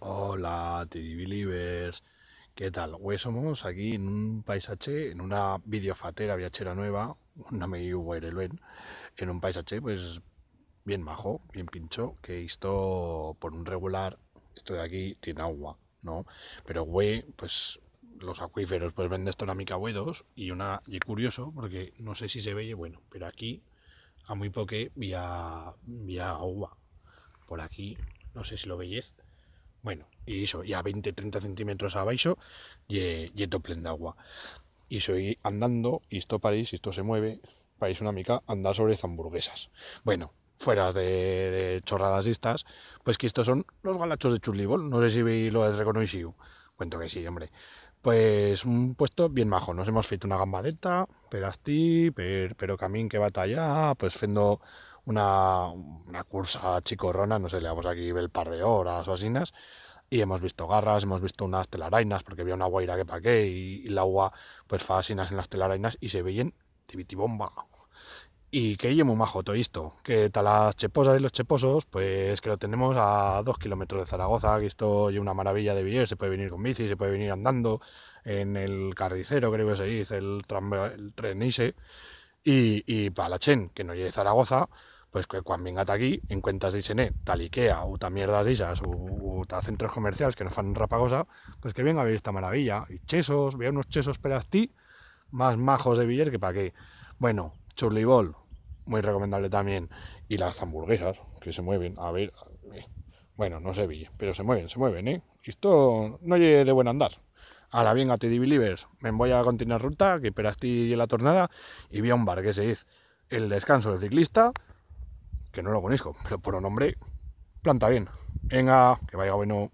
Hola, TV Believers. ¿Qué tal? Hoy pues somos aquí en un paisaje, en una videofatera viachera nueva, una URL, en un paisaje pues bien majo, bien pincho, que esto por un regular, esto de aquí tiene agua, ¿no? Pero güey, pues los acuíferos, pues venden esto una mica dos y una y curioso, porque no sé si se ve, bueno, pero aquí a muy poque, vía, vía agua. Por aquí, no sé si lo veis bueno, y eso ya 20, 30 centímetros abajo y y toplen de agua. y soy andando, y esto París, esto se mueve, país una mica, andar sobre hamburguesas. Bueno, fuera de, chorradas estas, pues que estos son los galachos de Churlibol, no sé si lo has reconocido. Cuento que sí, hombre. Pues un puesto bien majo, nos hemos feito una gambadeta, pero pero pero camín que batalla, pues fendo una, una cursa chicorrona, no sé, le damos aquí el par de horas o asinas, y hemos visto garras, hemos visto unas telarainas, porque había una guaira que pa' qué, y, el agua, pues, asinas en las telarainas, y se veían tibitibomba. Y que muy majo todo esto, que tal las cheposas y los cheposos, pues que lo tenemos a dos kilómetros de Zaragoza, que esto es una maravilla de vivir, se puede venir con bici, se puede venir andando, en el carricero creo que se dice, el, tren el y, y para la Chen, que no llegue de Zaragoza, pues que cuando venga aquí, encuentras de tal Ikea, o tal mierda de esas, o tal centros comerciales que nos fan rapagosa, pues que venga a ver esta maravilla. Y chesos, vea unos chesos para más majos de billete que para qué. Bueno, Churly muy recomendable también. Y las hamburguesas, que se mueven, a ver... Eh, bueno, no sé, Ville, pero se mueven, se mueven, ¿eh? Esto no llegue de buen andar. Ahora bien, a TD Believers, me voy a continuar ruta, que para ti y la tornada, y vi un bar que se dice El descanso del ciclista, que no lo conozco, pero por un nombre, planta bien. Venga, que vaya bueno.